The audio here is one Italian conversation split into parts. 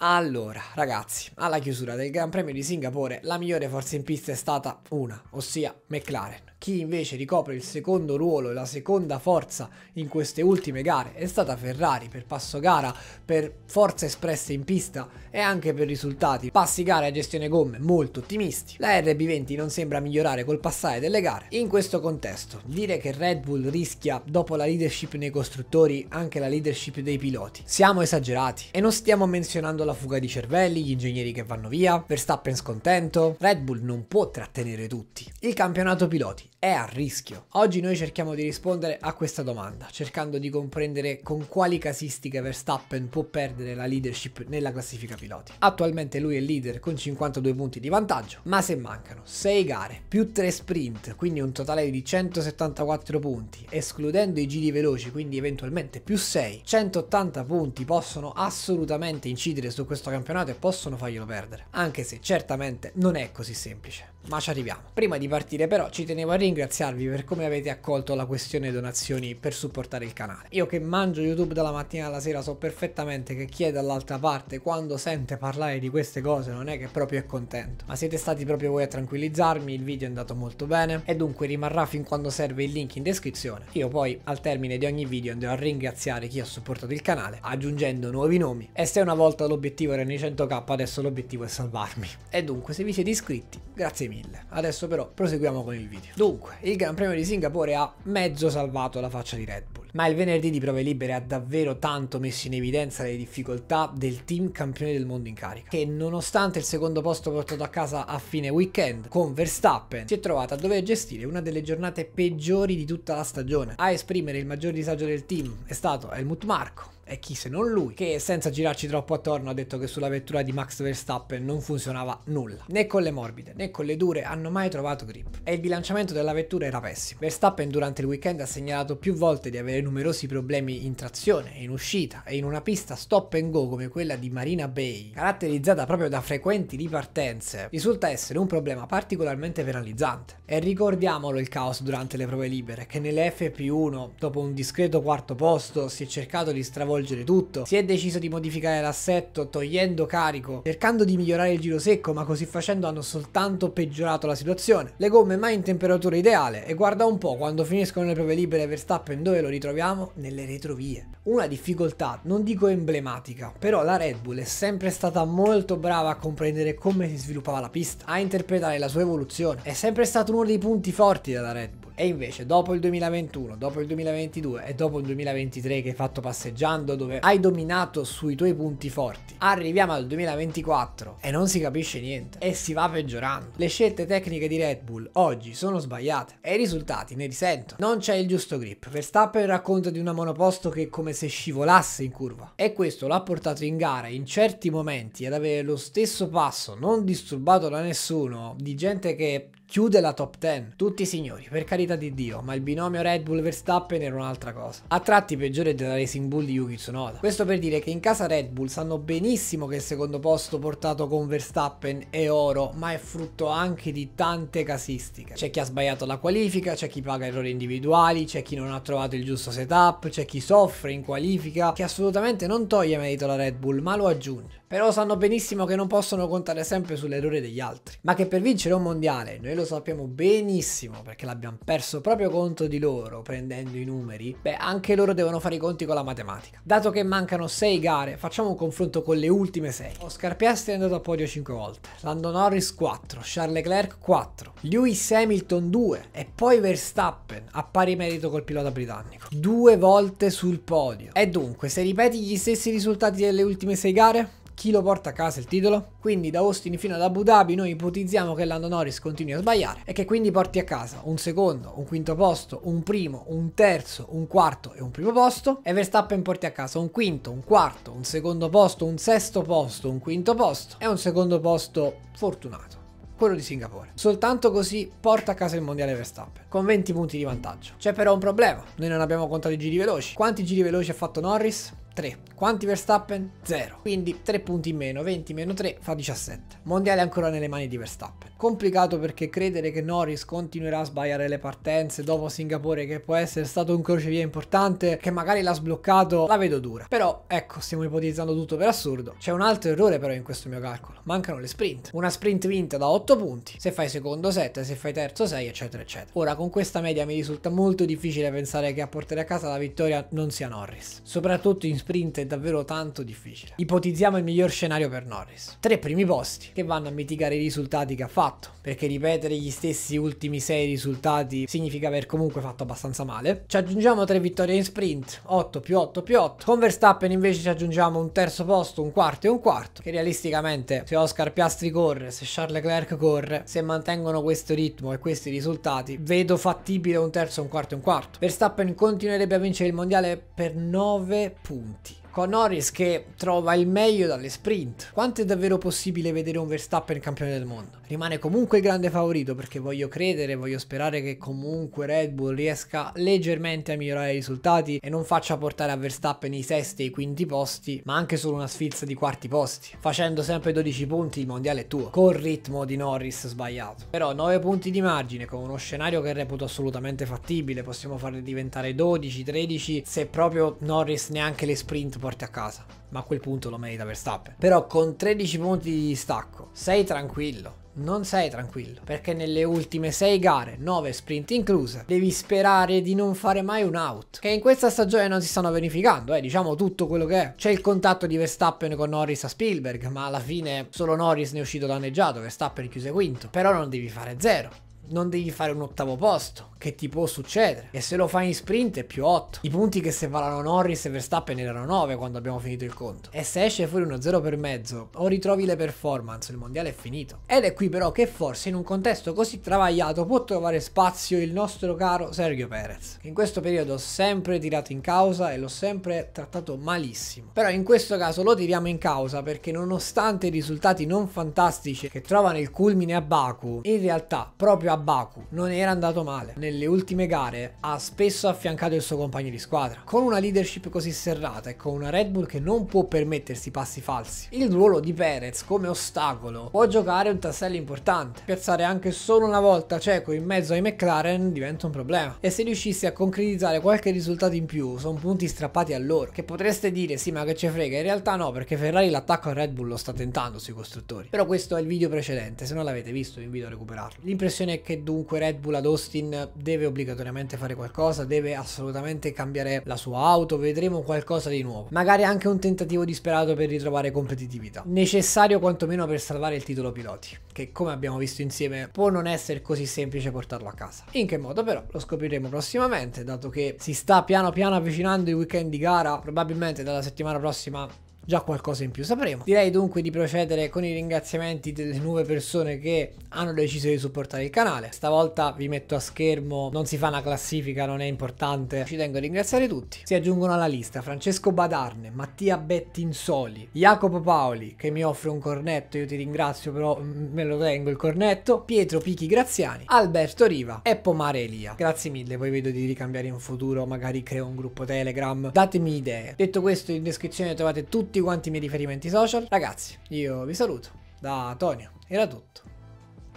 Allora, ragazzi, alla chiusura del Gran Premio di Singapore la migliore forza in pista è stata una, ossia McLaren. Chi invece ricopre il secondo ruolo, la seconda forza in queste ultime gare è stata Ferrari per passo gara, per forza espressa in pista e anche per risultati passi gara e gestione gomme molto ottimisti. La RB20 non sembra migliorare col passare delle gare. In questo contesto, dire che Red Bull rischia dopo la leadership nei costruttori anche la leadership dei piloti. Siamo esagerati e non stiamo menzionando la fuga di cervelli, gli ingegneri che vanno via, Verstappen scontento. Red Bull non può trattenere tutti. Il campionato piloti è a rischio? Oggi noi cerchiamo di rispondere a questa domanda, cercando di comprendere con quali casistiche Verstappen può perdere la leadership nella classifica piloti. Attualmente lui è leader con 52 punti di vantaggio, ma se mancano 6 gare più 3 sprint, quindi un totale di 174 punti, escludendo i giri veloci, quindi eventualmente più 6, 180 punti possono assolutamente incidere su questo campionato e possono farglielo perdere, anche se certamente non è così semplice. Ma ci arriviamo. Prima di partire però ci tenevo a ringraziarvi per come avete accolto la questione donazioni per supportare il canale. Io che mangio YouTube dalla mattina alla sera so perfettamente che chi è dall'altra parte quando sente parlare di queste cose non è che proprio è contento. Ma siete stati proprio voi a tranquillizzarmi, il video è andato molto bene e dunque rimarrà fin quando serve il link in descrizione. Io poi al termine di ogni video andrò a ringraziare chi ha supportato il canale aggiungendo nuovi nomi e se una volta l'obiettivo era nei 100k adesso l'obiettivo è salvarmi. E dunque se vi siete iscritti grazie mille. Adesso però proseguiamo con il video. Dunque Comunque, il Gran Premio di Singapore ha mezzo salvato la faccia di Red Bull, ma il venerdì di prove libere ha davvero tanto messo in evidenza le difficoltà del team campione del mondo in carica, che nonostante il secondo posto portato a casa a fine weekend con Verstappen, si è trovata a dover gestire una delle giornate peggiori di tutta la stagione. A esprimere il maggior disagio del team è stato Helmut Marko, e chi se non lui, che senza girarci troppo attorno ha detto che sulla vettura di Max Verstappen non funzionava nulla. Né con le morbide né con le dure hanno mai trovato grip. E il bilanciamento della vettura era pessimo. Verstappen durante il weekend ha segnalato più volte di avere numerosi problemi in trazione, in uscita e in una pista stop and go come quella di Marina Bay, caratterizzata proprio da frequenti ripartenze, risulta essere un problema particolarmente penalizzante. E ricordiamolo il caos durante le prove libere, che nelle FP1, dopo un discreto quarto posto, si è cercato di stravolgere stravolgere tutto. Si è deciso di modificare l'assetto togliendo carico, cercando di migliorare il giro secco, ma così facendo hanno soltanto peggiorato la situazione. Le gomme mai in temperatura ideale e guarda un po' quando finiscono le prove libere Verstappen dove lo ritroviamo? Nelle retrovie. Una difficoltà, non dico emblematica, però la Red Bull è sempre stata molto brava a comprendere come si sviluppava la pista, a interpretare la sua evoluzione. È sempre stato uno dei punti forti della Red Bull. E invece dopo il 2021, dopo il 2022 e dopo il 2023 che hai fatto passeggiando dove hai dominato sui tuoi punti forti, arriviamo al 2024 e non si capisce niente e si va peggiorando. Le scelte tecniche di Red Bull oggi sono sbagliate e i risultati ne risentono. Non c'è il giusto grip. Verstappen racconta di una monoposto che è come se scivolasse in curva e questo l'ha portato in gara in certi momenti ad avere lo stesso passo non disturbato da nessuno di gente che chiude la top 10. Tutti signori, per carità di Dio, ma il binomio Red Bull Verstappen era un'altra cosa. A tratti peggiore della Racing Bull di Yuki Tsunoda. Questo per dire che in casa Red Bull sanno benissimo che il secondo posto portato con Verstappen è oro, ma è frutto anche di tante casistiche. C'è chi ha sbagliato la qualifica, c'è chi paga errori individuali, c'è chi non ha trovato il giusto setup, c'è chi soffre in qualifica, che assolutamente non toglie merito alla Red Bull, ma lo aggiunge. Però sanno benissimo che non possono contare sempre sull'errore degli altri. Ma che per vincere un mondiale, noi lo sappiamo benissimo perché l'abbiamo perso proprio contro di loro, prendendo i numeri, beh, anche loro devono fare i conti con la matematica. Dato che mancano 6 gare, facciamo un confronto con le ultime 6. Oscar Piastri è andato a podio 5 volte, Lando Norris 4, Charles Leclerc 4, Lewis Hamilton 2 e poi Verstappen a pari merito col pilota britannico. Due volte sul podio. E dunque, se ripeti gli stessi risultati delle ultime 6 gare, chi lo porta a casa il titolo? Quindi da Austin fino ad Abu Dhabi noi ipotizziamo che Lando Norris continui a sbagliare e che quindi porti a casa un secondo, un quinto posto, un primo, un terzo, un quarto e un primo posto e Verstappen porti a casa un quinto, un quarto, un secondo posto, un sesto posto, un quinto posto e un secondo posto fortunato quello di Singapore. Soltanto così porta a casa il mondiale Verstappen, con 20 punti di vantaggio. C'è però un problema, noi non abbiamo contato i giri veloci. Quanti giri veloci ha fatto Norris? 3. Quanti Verstappen? 0. Quindi 3 punti in meno, 20 meno 3 fa 17. Mondiale ancora nelle mani di Verstappen complicato perché credere che Norris continuerà a sbagliare le partenze dopo Singapore che può essere stato un crocevia importante che magari l'ha sbloccato la vedo dura però ecco stiamo ipotizzando tutto per assurdo c'è un altro errore però in questo mio calcolo mancano le sprint una sprint vinta da 8 punti se fai secondo 7 se fai terzo 6 eccetera eccetera ora con questa media mi risulta molto difficile pensare che a portare a casa la vittoria non sia Norris soprattutto in sprint è davvero tanto difficile ipotizziamo il miglior scenario per Norris tre primi posti che vanno a mitigare i risultati che ha fatto fatto, perché ripetere gli stessi ultimi 6 risultati significa aver comunque fatto abbastanza male. Ci aggiungiamo 3 vittorie in sprint, 8 più 8 più 8. Con Verstappen invece ci aggiungiamo un terzo posto, un quarto e un quarto, che realisticamente se Oscar Piastri corre, se Charles Leclerc corre, se mantengono questo ritmo e questi risultati, vedo fattibile un terzo, un quarto e un quarto. Verstappen continuerebbe a vincere il mondiale per 9 punti con Norris che trova il meglio dalle sprint. Quanto è davvero possibile vedere un Verstappen campione del mondo? Rimane comunque il grande favorito perché voglio credere, voglio sperare che comunque Red Bull riesca leggermente a migliorare i risultati e non faccia portare a Verstappen i sesti e i quinti posti, ma anche solo una sfilza di quarti posti. Facendo sempre 12 punti il mondiale è tuo, col ritmo di Norris sbagliato. Però 9 punti di margine con uno scenario che reputo assolutamente fattibile, possiamo farle diventare 12, 13 se proprio Norris neanche le sprint porti a casa, ma a quel punto lo merita Verstappen. Però con 13 punti di distacco sei tranquillo, non sei tranquillo perché nelle ultime 6 gare, 9 sprint incluse, devi sperare di non fare mai un out, che in questa stagione non si stanno verificando, eh, diciamo tutto quello che è. C'è il contatto di Verstappen con Norris a Spielberg, ma alla fine solo Norris ne è uscito danneggiato, Verstappen chiuse quinto, però non devi fare zero. Non devi fare un ottavo posto, che ti può succedere. E se lo fai in sprint è più 8. I punti che separano Norris e Verstappen erano 9 quando abbiamo finito il conto. E se esce fuori uno 0 per mezzo o ritrovi le performance, il mondiale è finito. Ed è qui però che forse in un contesto così travagliato può trovare spazio il nostro caro Sergio Perez. Che in questo periodo ho sempre tirato in causa e l'ho sempre trattato malissimo. Però in questo caso lo tiriamo in causa perché nonostante i risultati non fantastici che trovano il culmine a Baku, in realtà proprio a Baku non era andato male. Nel nelle ultime gare ha spesso affiancato il suo compagno di squadra. Con una leadership così serrata e con una Red Bull che non può permettersi passi falsi, il ruolo di Perez come ostacolo può giocare un tassello importante. Piazzare anche solo una volta cieco in mezzo ai McLaren diventa un problema. E se riuscissi a concretizzare qualche risultato in più, sono punti strappati a loro. Che potreste dire sì ma che ce frega, in realtà no perché Ferrari l'attacco a Red Bull lo sta tentando sui costruttori. Però questo è il video precedente, se non l'avete visto vi invito a recuperarlo. L'impressione è che dunque Red Bull ad Austin deve obbligatoriamente fare qualcosa, deve assolutamente cambiare la sua auto, vedremo qualcosa di nuovo. Magari anche un tentativo disperato per ritrovare competitività. Necessario quantomeno per salvare il titolo piloti, che come abbiamo visto insieme può non essere così semplice portarlo a casa. In che modo però lo scopriremo prossimamente, dato che si sta piano piano avvicinando i weekend di gara, probabilmente dalla settimana prossima già qualcosa in più sapremo. Direi dunque di procedere con i ringraziamenti delle nuove persone che hanno deciso di supportare il canale. Stavolta vi metto a schermo, non si fa una classifica, non è importante. Ci tengo a ringraziare tutti. Si aggiungono alla lista Francesco Badarne, Mattia Bettinsoli, Jacopo Paoli che mi offre un cornetto, io ti ringrazio però mm, me lo tengo il cornetto, Pietro Pichi Graziani, Alberto Riva e Pomare Elia. Grazie mille, poi vedo di ricambiare in futuro, magari creo un gruppo Telegram, datemi idee. Detto questo in descrizione trovate tutti tutti quanti i miei riferimenti social. Ragazzi, io vi saluto. Da Antonio era tutto.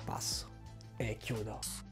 Passo e chiudo.